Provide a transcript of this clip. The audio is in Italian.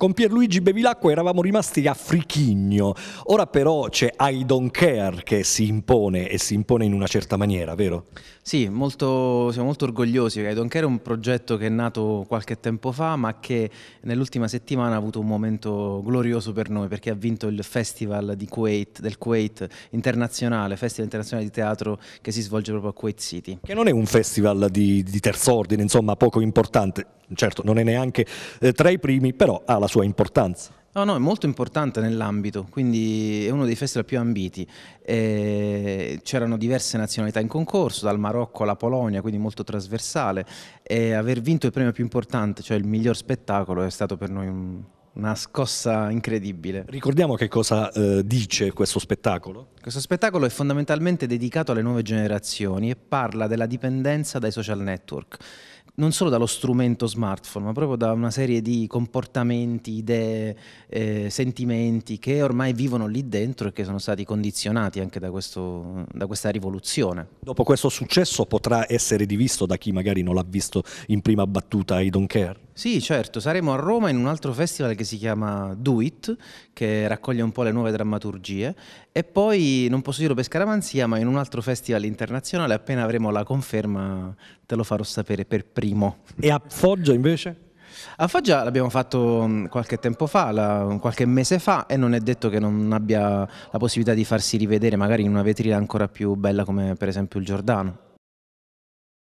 Con Pierluigi Bevilacqua eravamo rimasti a Frichigno, ora però c'è I Don't Care che si impone e si impone in una certa maniera, vero? Sì, molto, siamo molto orgogliosi. I Don't Care è un progetto che è nato qualche tempo fa ma che nell'ultima settimana ha avuto un momento glorioso per noi perché ha vinto il Festival Kuwait, del Kuwait internazionale, Festival internazionale di teatro che si svolge proprio a Kuwait City. Che non è un festival di, di terzo ordine, insomma poco importante, certo non è neanche eh, tra i primi, però ha la sua importanza. No, no, è molto importante nell'ambito, quindi è uno dei festival più ambiti. E eh, c'erano diverse nazionalità in concorso, dal Marocco alla Polonia, quindi molto trasversale. E aver vinto il premio più importante, cioè il miglior spettacolo, è stato per noi un, una scossa incredibile. Ricordiamo che cosa eh, dice questo spettacolo? Questo spettacolo è fondamentalmente dedicato alle nuove generazioni e parla della dipendenza dai social network non solo dallo strumento smartphone, ma proprio da una serie di comportamenti, idee, eh, sentimenti che ormai vivono lì dentro e che sono stati condizionati anche da, questo, da questa rivoluzione. Dopo questo successo potrà essere rivisto da chi magari non l'ha visto in prima battuta I Don't Care? Sì, certo, saremo a Roma in un altro festival che si chiama Do It, che raccoglie un po' le nuove drammaturgie, e poi, non posso dirlo per scaramanzia, ma in un altro festival internazionale, appena avremo la conferma, te lo farò sapere per primo. E a Foggia invece? A Foggia l'abbiamo fatto mm, qualche tempo fa, la, qualche mese fa, e non è detto che non abbia la possibilità di farsi rivedere magari in una vetrina ancora più bella come per esempio il Giordano.